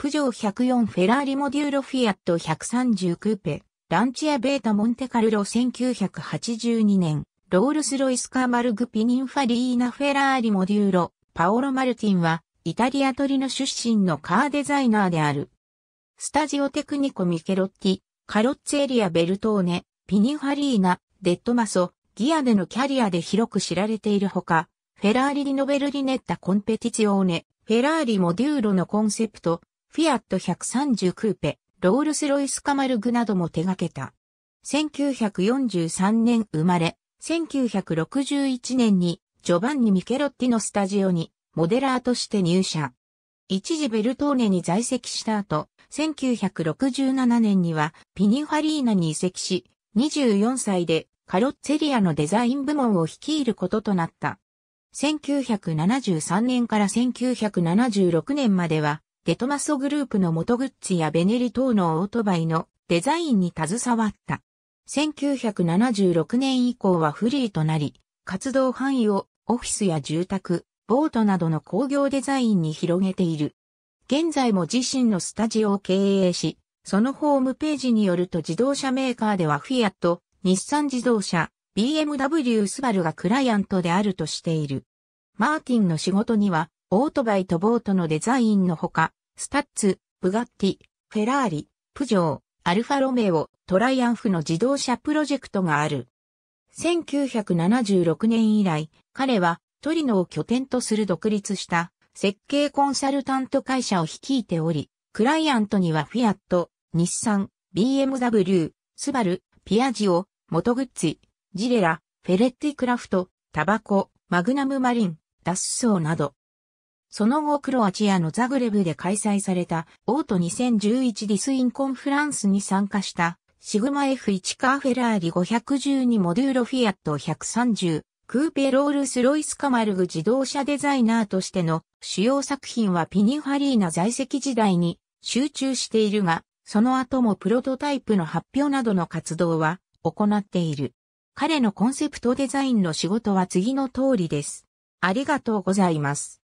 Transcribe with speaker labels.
Speaker 1: プジョー104フェラーリモデューロフィアット130クーペ、ランチアベータモンテカルロ1982年、ロールスロイスカーマルグピニンファリーナフェラーリモデューロ、パオロ・マルティンは、イタリアトリノ出身のカーデザイナーである。スタジオテクニコ・ミケロッティ、カロッツェリア・ベルトーネ、ピニンファリーナ、デッドマソ、ギアでのキャリアで広く知られているほか、フェラーリ・リノベル・リネッタ・コンペティツィオーネ、フェラーリ・モデューロのコンセプト、フィアット130クーペ、ロールスロイスカマルグなども手掛けた。1943年生まれ、1961年にジョバンニ・ミケロッティのスタジオにモデラーとして入社。一時ベルトーネに在籍した後、1967年にはピニファリーナに移籍し、24歳でカロッツェリアのデザイン部門を率いることとなった。1973年から1976年まではデトマソグループの元グッズやベネリ等のオートバイのデザインに携わった。1976年以降はフリーとなり、活動範囲をオフィスや住宅、ボートなどの工業デザインに広げている。現在も自身のスタジオを経営し、そのホームページによると自動車メーカーではフィアット、日産自動車、BMW スバルがクライアントであるとしている。マーティンの仕事には、オートバイとボートのデザインのほか、スタッツ、ブガッティ、フェラーリ、プジョー、アルファロメオ、トライアンフの自動車プロジェクトがある。1976年以来、彼はトリノを拠点とする独立した設計コンサルタント会社を率いており、クライアントにはフィアット、日産、BMW、スバル、ピアジオ、モトグッズ、ジレラ、フェレッティクラフト、タバコ、マグナムマリン、脱走など、その後クロアチアのザグレブで開催されたオート2011ディスインコンフランスに参加したシグマ F1 カーフェラーリ512モデューロフィアット130クーペロールスロイスカマルグ自動車デザイナーとしての主要作品はピニファリーナ在籍時代に集中しているが、その後もプロトタイプの発表などの活動は行っている。彼のコンセプトデザインの仕事は次の通りです。ありがとうございます。